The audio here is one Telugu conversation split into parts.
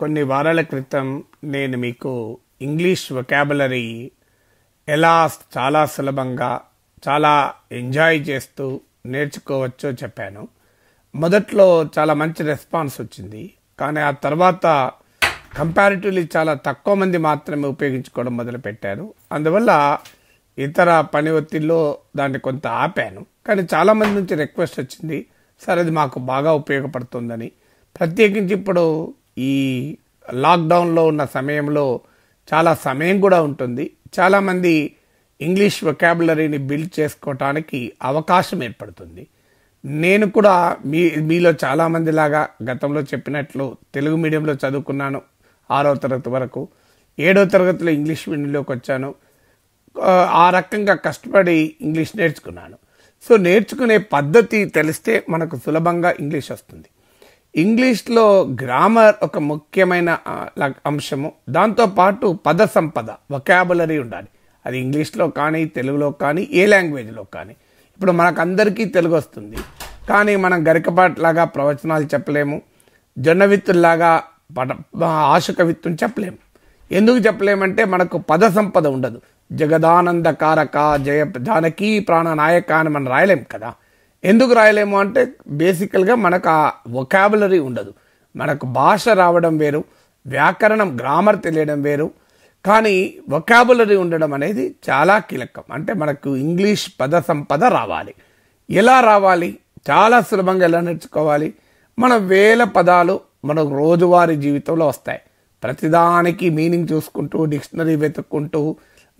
కొన్ని వారాల క్రితం నేను మీకు ఇంగ్లీష్ వొకాబులరీ ఎలా చాలా సులభంగా చాలా ఎంజాయ్ చేస్తూ నేర్చుకోవచ్చో చెప్పాను మొదట్లో చాలా మంచి రెస్పాన్స్ వచ్చింది కానీ ఆ తర్వాత కంపారిటివ్లీ చాలా తక్కువ మంది మాత్రమే ఉపయోగించుకోవడం మొదలుపెట్టారు అందువల్ల ఇతర పని ఒత్తిడిలో దాన్ని కొంత ఆపాను కానీ చాలామంది నుంచి రిక్వెస్ట్ వచ్చింది సరే అది మాకు బాగా ఉపయోగపడుతుందని ప్రత్యేకించి ఇప్పుడు ఈ లాక్డౌన్లో ఉన్న సమయంలో చాలా సమయం కూడా ఉంటుంది చాలామంది ఇంగ్లీష్ వొకాబులరీని బిల్డ్ చేసుకోవటానికి అవకాశం ఏర్పడుతుంది నేను కూడా మీ మీలో చాలామంది లాగా గతంలో చెప్పినట్లు తెలుగు మీడియంలో చదువుకున్నాను ఆరో తరగతి వరకు ఏడో తరగతిలో ఇంగ్లీష్ మీడియంలోకి వచ్చాను ఆ రకంగా కష్టపడి ఇంగ్లీష్ నేర్చుకున్నాను సో నేర్చుకునే పద్ధతి తెలిస్తే మనకు సులభంగా ఇంగ్లీష్ వస్తుంది ఇంగ్లీష్లో గ్రామర్ ఒక ముఖ్యమైన అంశము దాంతోపాటు పద సంపద వొకాబులరీ ఉండాలి అది ఇంగ్లీష్లో కానీ తెలుగులో కానీ ఏ లాంగ్వేజ్లో కానీ ఇప్పుడు మనకందరికీ తెలుగు వస్తుంది కానీ మనం గరికపాట్లాగా ప్రవచనాలు చెప్పలేము జొన్న విత్తుల్లాగా పట ఆశుక విత్తులు చెప్పలేము ఎందుకు చెప్పలేమంటే మనకు పద సంపద ఉండదు జగదానందకారక జయ జానకీ ప్రాణనాయక అని మనం రాయలేం కదా ఎందుకు రాయలేము అంటే బేసికల్గా మనకు ఆ వొకాబులరీ ఉండదు మనకు భాష రావడం వేరు వ్యాకరణం గ్రామర్ తెలియడం వేరు కానీ వొకాబులరీ ఉండడం అనేది చాలా కీలకం అంటే మనకు ఇంగ్లీష్ పద సంపద రావాలి ఎలా రావాలి చాలా సులభంగా ఎలా నేర్చుకోవాలి మన వేల పదాలు మన రోజువారీ జీవితంలో వస్తాయి ప్రతిదానికి మీనింగ్ చూసుకుంటూ డిక్షనరీ వెతుక్కుంటూ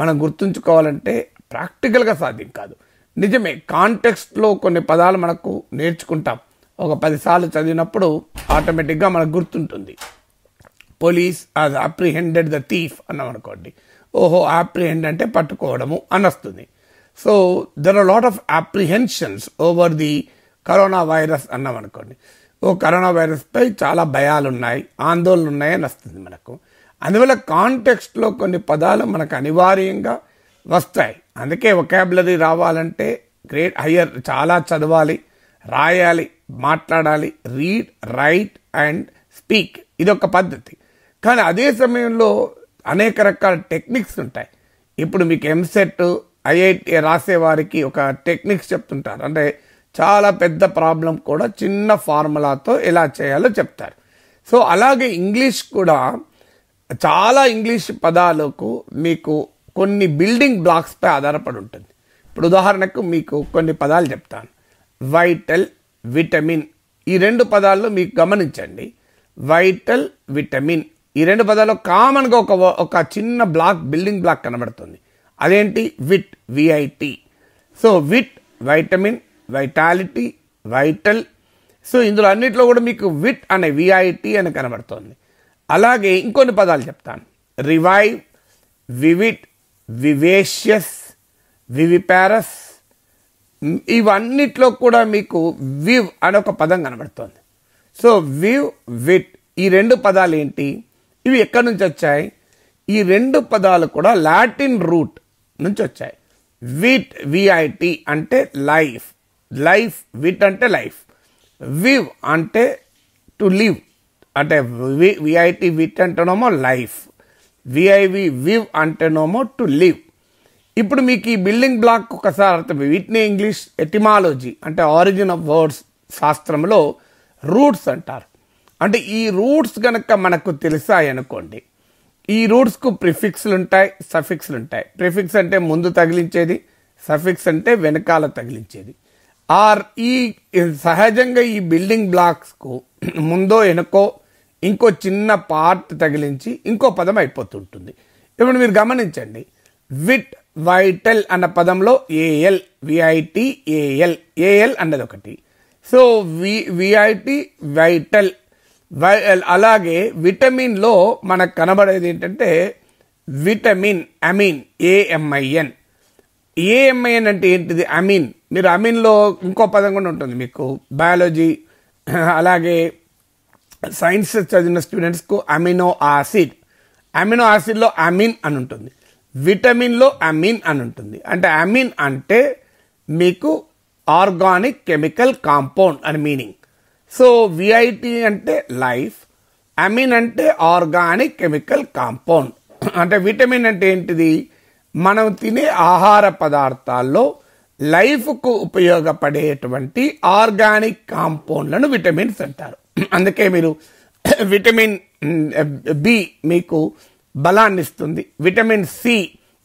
మనం గుర్తుంచుకోవాలంటే ప్రాక్టికల్గా సాధ్యం కాదు నిజమే కాంటెక్స్ట్లో కొన్ని పదాలు మనకు నేర్చుకుంటాం ఒక పదిసార్లు చదివినప్పుడు ఆటోమేటిక్గా మనకు గుర్తుంటుంది పోలీస్ అది అప్రిహెండెడ్ ద థీఫ్ అన్నాం అనుకోండి ఓహో అప్రిహెండ్ అంటే పట్టుకోవడము అని వస్తుంది so there are lot of apprehensions over the corona virus అన్నాం అనుకోండి ఓ కరోనా వైరస్పై చాలా భయాలు ఉన్నాయి ఆందోళనలు ఉన్నాయని వస్తుంది మనకు అందువల్ల కాంటెక్స్ట్లో కొన్ని పదాలు మనకు అనివార్యంగా వస్తాయి అందుకే ఒకాబులరీ రావాలంటే గ్రేట్ హయ్యర్ చాలా చదవాలి రాయాలి మాట్లాడాలి రీడ్ రైట్ అండ్ స్పీక్ ఇదొక పద్ధతి కానీ అదే సమయంలో అనేక రకాల టెక్నిక్స్ ఉంటాయి ఇప్పుడు మీకు ఎంసెట్ ఐఐటి రాసేవారికి ఒక టెక్నిక్స్ చెప్తుంటారు అంటే చాలా పెద్ద ప్రాబ్లం కూడా చిన్న ఫార్ములాతో ఎలా చేయాలో చెప్తారు సో అలాగే ఇంగ్లీష్ కూడా చాలా ఇంగ్లీష్ పదాలకు మీకు కొన్ని బిల్డింగ్ బ్లాక్స్పై ఆధారపడి ఉంటుంది ఇప్పుడు ఉదాహరణకు మీకు కొన్ని పదాలు చెప్తాను వైటల్ విటమిన్ ఈ రెండు పదాల్లో మీకు గమనించండి వైటల్ విటమిన్ ఈ రెండు పదాల్లో కామన్గా ఒక ఒక చిన్న బ్లాక్ బిల్డింగ్ బ్లాక్ కనబడుతుంది అదేంటి vit VIT so vit vitamin vitality vital so ఇందులో అన్నింటిలో కూడా మీకు విట్ అనే విఐటి అని కనబడుతుంది అలాగే ఇంకొన్ని పదాలు చెప్తాను రివైవ్ వివిట్ వివేష్యస్ వివిపారస్ ఇవన్నిట్లో కూడా మీకు వివ్ అనే ఒక పదం కనబడుతోంది సో వివ్ విట్ ఈ రెండు పదాలు ఏంటి ఇవి ఎక్కడి నుంచి వచ్చాయి ఈ రెండు పదాలు కూడా లాటిన్ రూట్ నుంచి వచ్చాయి విట్ విఐటి అంటే లైఫ్ లైఫ్ విట్ అంటే లైఫ్ వివ్ అంటే టు లివ్ అంటే విఐటి విట్ అంటున్నామో లైఫ్ విఐవి వివ్ అంటెనోమో టు లివ్ ఇప్పుడు మీకు ఈ బిల్డింగ్ బ్లాక్ ఒకసారి అర్థం వీటిని ఇంగ్లీష్ ఎటిమాలజీ అంటే ఆరిజిన్ ఆఫ్ వర్డ్స్ శాస్త్రంలో రూట్స్ అంటారు అంటే ఈ రూట్స్ కనుక మనకు తెలిసాయనుకోండి ఈ రూట్స్కు ప్రిఫిక్స్లు ఉంటాయి సఫిక్స్లు ఉంటాయి ప్రిఫిక్స్ అంటే ముందు తగిలించేది సఫిక్స్ అంటే వెనకాల తగిలించేది ఆర్ ఈ e, సహజంగా ఈ బిల్డింగ్ బ్లాక్స్కు ముందో వెనకో ఇంకో చిన్న పార్ట్ తగిలించి ఇంకో పదం అయిపోతుంటుంది ఇప్పుడు మీరు గమనించండి విట్ వైటల్ అన్న పదంలో ఏఎల్ విఐటి ఏఎల్ ఏఎల్ అన్నది ఒకటి సో వి విఐటి వైటల్ వై అలాగే విటమిన్లో మనకు కనబడేది ఏంటంటే విటమిన్ అమీన్ ఏఎంఐఎన్ ఏఎంఐఎన్ అంటే ఏంటిది అమీన్ మీరు అమీన్లో ఇంకో పదం కూడా ఉంటుంది మీకు బయాలజీ అలాగే సైన్స్ చదివిన స్టూడెంట్స్కు అమినో ఆసిడ్ అమినో ఆసిడ్లో అమిన్ అని ఉంటుంది విటమిన్లో అమిన్ అని ఉంటుంది అంటే అమిన్ అంటే మీకు ఆర్గానిక్ కెమికల్ కాంపౌండ్ అని మీనింగ్ సో విఐటి అంటే లైఫ్ అమిన్ అంటే ఆర్గానిక్ కెమికల్ కాంపౌండ్ అంటే విటమిన్ అంటే ఏంటిది మనం తినే ఆహార పదార్థాల్లో లైఫ్కు ఉపయోగపడేటువంటి ఆర్గానిక్ కాంపౌండ్లను విటమిన్స్ అంటారు అందుకే మీరు విటమిన్ బి మీకు బలాన్ని ఇస్తుంది విటమిన్ సి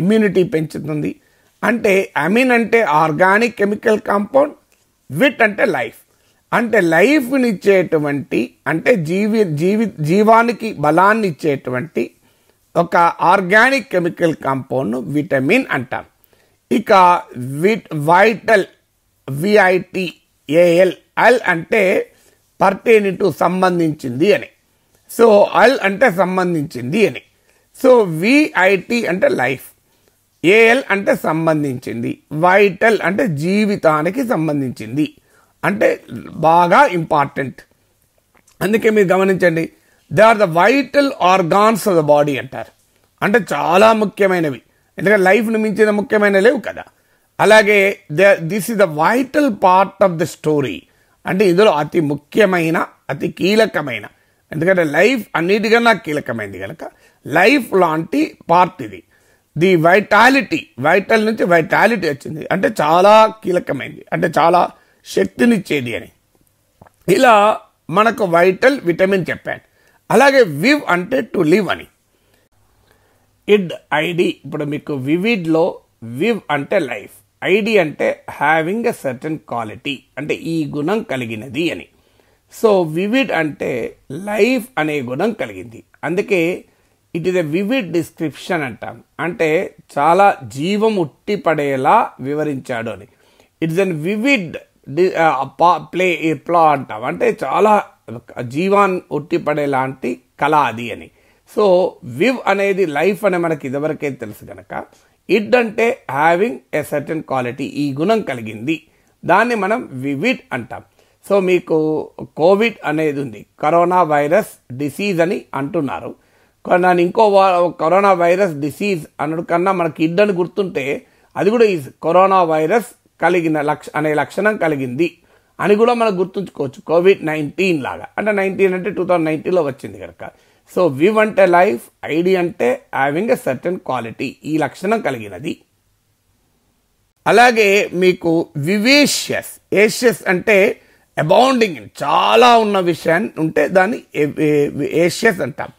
ఇమ్యూనిటీ పెంచుతుంది అంటే అమీన్ అంటే ఆర్గానిక్ కెమికల్ కాంపౌండ్ విట్ అంటే లైఫ్ అంటే లైఫ్ని ఇచ్చేటువంటి అంటే జీవి జీవి జీవానికి బలాన్ని ఇచ్చేటువంటి ఒక ఆర్గానిక్ కెమికల్ కాంపౌండ్ను విటమిన్ అంటారు ఇక విట్ వైటల్ విఐటిఏఎల్ అల్ అంటే పర్టేని టు సంబంధించింది అని సో అల్ అంటే సంబంధించింది అని సో విఐటి అంటే లైఫ్ ఏఎల్ అంటే సంబంధించింది వైటల్ అంటే జీవితానికి సంబంధించింది అంటే బాగా ఇంపార్టెంట్ అందుకే మీరు గమనించండి they are the vital organs of the body అంటారు అంటే చాలా ముఖ్యమైనవి ఎందుకంటే లైఫ్ను మించిన ముఖ్యమైన లేవు కదా అలాగే the this is the vital part of the story అంటే ఇందులో అతి ముఖ్యమైన అతి కీలకమైన ఎందుకంటే లైఫ్ అన్నిటికన్నా కీలకమైంది కనుక లైఫ్ లాంటి పార్ట్ ఇది ది వైటాలిటీ వైటల్ నుంచి వైటాలిటీ వచ్చింది అంటే చాలా కీలకమైంది అంటే చాలా శక్తినిచ్చేది అని ఇలా మనకు వైటల్ విటమిన్ చెప్పాను అలాగే వివ్ అంటే టు లివ్ అని ఇడ్ ఐడి ఇప్పుడు మీకు వివిడ్లో వివ్ అంటే లైఫ్ ఐడి అంటే హ్యావింగ్ ఎ సర్టన్ క్వాలిటీ అంటే ఈ గుణం కలిగినది అని సో వివిడ్ అంటే లైఫ్ అనే గుణం కలిగింది అందుకే it is a vivid description అంటాం అంటే చాలా జీవం ఉట్టి పడేలా వివరించాడు అని ఇట్స్ అన్ వివిడ్ ప్లే ప్లా అంటాం అంటే చాలా జీవాన్ ఉట్టి పడేలాంటి కళ అది అని సో వివ్ అనేది లైఫ్ అనే మనకి ఇదివరకే తెలుసు కనుక ఇడ్ అంటే హ్యావింగ్ ఎ సర్టన్ క్వాలిటీ ఈ గుణం కలిగింది దాన్ని మనం వివిడ్ అంటాం సో మీకు కోవిడ్ అనేది ఉంది కరోనా వైరస్ డిసీజ్ అని అంటున్నారు దాని ఇంకో కరోనా వైరస్ డిసీజ్ అనడు కన్నా మనకి ఇడ్ అని గుర్తుంటే అది కూడా ఈ కరోనా వైరస్ కలిగిన లక్ష అనే లక్షణం కలిగింది అని కూడా మనం గుర్తుంచుకోవచ్చు కోవిడ్ నైన్టీన్ లాగా అంటే నైన్టీన్ అంటే టూ థౌజండ్ నైన్టీన్లో వచ్చింది కనుక so we want a life id అంటే హ్యావింగ్ ఎ సర్టన్ క్వాలిటీ ఈ లక్షణం కలిగినది అలాగే మీకు వివేషియస్ ఏషియస్ అంటే అబౌండింగ్ చాలా ఉన్న విషయాన్ని ఉంటే దాన్ని ఏషియస్ అంటాం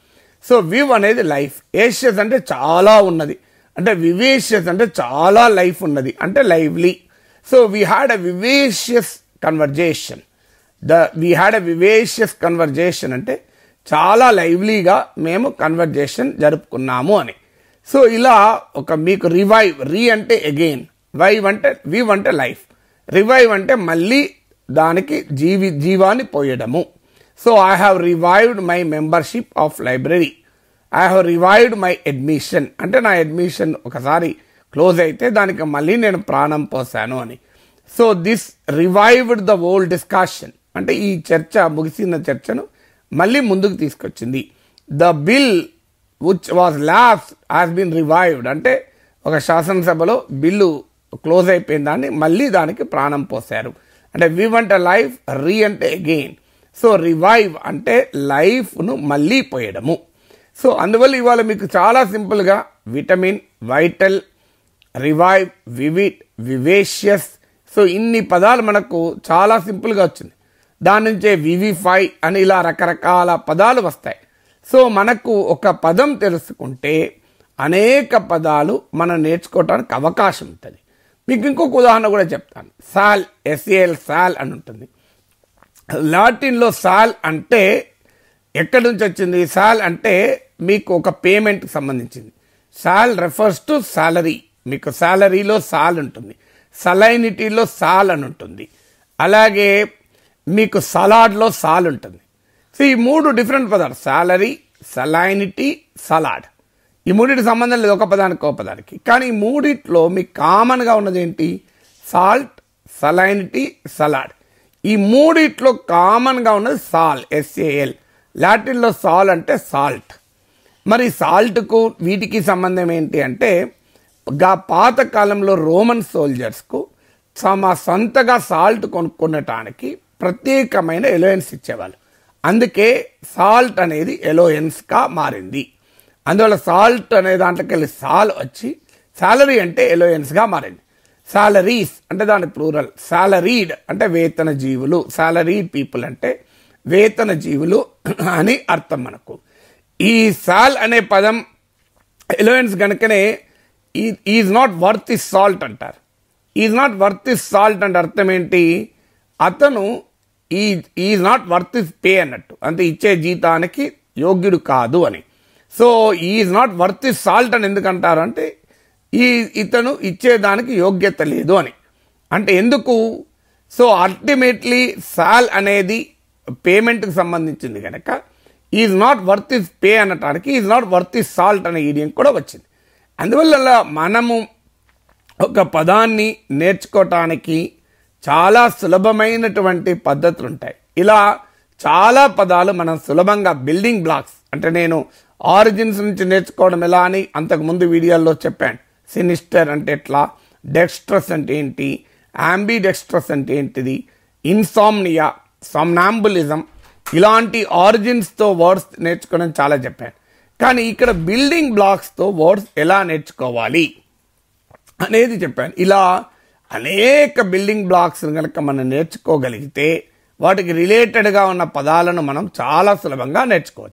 సో వివ్ అనేది లైఫ్ ఏషియస్ అంటే చాలా ఉన్నది అంటే వివేషియస్ అంటే చాలా లైఫ్ ఉన్నది అంటే lively so we had a vivacious conversation the we had a vivacious conversation అంటే చాలా లైవ్లీగా మేము కన్వర్జేషన్ జరుపుకున్నాము అని సో ఇలా ఒక మీకు రివైవ్ రీ అంటే అగైన్ వైవ్ అంటే వివ్ అంటే లైఫ్ రివైవ్ అంటే మళ్ళీ దానికి జీవి జీవాన్ని పోయడము so I have revived my membership of library I have revived my admission అంటే నా అడ్మిషన్ ఒకసారి క్లోజ్ అయితే దానికి మళ్ళీ నేను ప్రాణం పోసాను అని so this revived the old discussion అంటే ఈ చర్చ ముగిసిన చర్చను మళ్ళీ ముందుకు తీసుకొచ్చింది the bill which was lost has been revived అంటే ఒక శాసనసభలో బిల్లు క్లోజ్ అయిపోయిన దాన్ని మళ్ళీ దానికి ప్రాణం పోశారు అంటే వి వంట లైఫ్ రీ అంటే అగెయిన్ సో రివైవ్ అంటే లైఫ్ను మళ్ళీ పోయడము సో అందువల్ల ఇవాళ మీకు చాలా సింపుల్గా vitamin vital revive vivid vivacious so ఇన్ని పదాలు మనకు చాలా సింపుల్గా వచ్చింది దాని నుంచే వివిఫై అని ఇలా రకరకాల పదాలు వస్తాయి సో మనకు ఒక పదం తెలుసుకుంటే అనేక పదాలు మనం నేర్చుకోవటానికి అవకాశం ఉంటుంది మీకు ఇంకొక ఉదాహరణ కూడా చెప్తాను సాల్ ఎస్ఏఎల్ e సాల్ అని ఉంటుంది లాటిన్లో సాల్ అంటే ఎక్కడి నుంచి వచ్చింది సాల్ అంటే మీకు ఒక పేమెంట్కి సంబంధించింది సాల్ రెఫర్స్ టు సాలరీ మీకు సాలరీలో సాల్ ఉంటుంది సలైనిటీలో సాల్ అని ఉంటుంది అలాగే మీకు సలాడ్లో సాల్ ఉంటుంది సో ఈ మూడు డిఫరెంట్ పదాలు సాలరీ సలైనిటీ సలాడ్ ఈ మూడింటి సంబంధం లేదు ఒక పదానికి ఒక పదానికి కానీ ఈ మూడిట్లో మీకు కామన్గా ఉన్నది ఏంటి సాల్ట్ సలైనిటీ సలాడ్ ఈ మూడిట్లో కామన్గా ఉన్నది సాల్ ఎస్ఏఎల్ లాటిన్లో సాల్ అంటే సాల్ట్ మరి సాల్ట్కు వీటికి సంబంధం ఏంటి అంటే గా పాతకాలంలో రోమన్ సోల్జర్స్కు తమ సొంతగా సాల్ట్ కొనుక్కునటానికి ప్రత్యేకమైన ఎలోయన్స్ ఇచ్చేవాళ్ళు అందుకే సాల్ట్ అనేది ఎలోయన్స్గా మారింది అందువల్ల సాల్ట్ అనే దాంట్లోకి వెళ్ళి సాల్ వచ్చి శాలరీ అంటే ఎలోయన్స్గా మారింది శాలరీస్ అంటే దాని ప్లూరల్ శాలరీడ్ అంటే వేతన జీవులు శాలరీ పీపుల్ అంటే వేతన జీవులు అని అర్థం మనకు ఈ సాల్ అనే పదం ఎలోయన్స్ కనుకనే is not worth his salt అంటారు is not worth his salt అంటే అర్థం ఏంటి అతను ఈ is not worth his pay అన్నట్టు అంటే ఇచ్చే జీతానికి యోగ్యుడు కాదు అని so is not worth his salt అని ఎందుకంటారంటే ఈ ఇతను ఇచ్చేదానికి యోగ్యత లేదు అని అంటే ఎందుకు సో అల్టిమేట్లీ సాల్ అనేది పేమెంట్కి సంబంధించింది కనుక is not worth his pay అనటానికి is not worth his salt అనే ఈడియం కూడా వచ్చింది అందువల్ల మనము ఒక పదాన్ని నేర్చుకోవటానికి చాలా సులభమైనటువంటి పద్ధతులు ఉంటాయి ఇలా చాలా పదాలు మనం సులభంగా బిల్డింగ్ బ్లాక్స్ అంటే నేను ఆరిజిన్స్ నుంచి నేర్చుకోవడం ఎలా అని అంతకు ముందు వీడియోల్లో చెప్పాను సినిస్టర్ అంటే ఎట్లా డెక్స్ట్రస్ అంటే ఏంటి యాంబీ డెక్స్ట్రస్ అంటే ఏంటిది ఇన్సామ్నియా సమ్నాంబులిజం ఇలాంటి ఆరిజిన్స్తో వర్డ్స్ నేర్చుకోవడం చాలా చెప్పాను కానీ ఇక్కడ బిల్డింగ్ బ్లాక్స్తో వర్డ్స్ ఎలా నేర్చుకోవాలి అనేది చెప్పాను ఇలా అనేక బిల్డింగ్ బ్లాక్స్ను కనుక మనం నేర్చుకోగలిగితే వాటికి రిలేటెడ్గా ఉన్న పదాలను మనం చాలా సులభంగా నేర్చుకోవచ్చు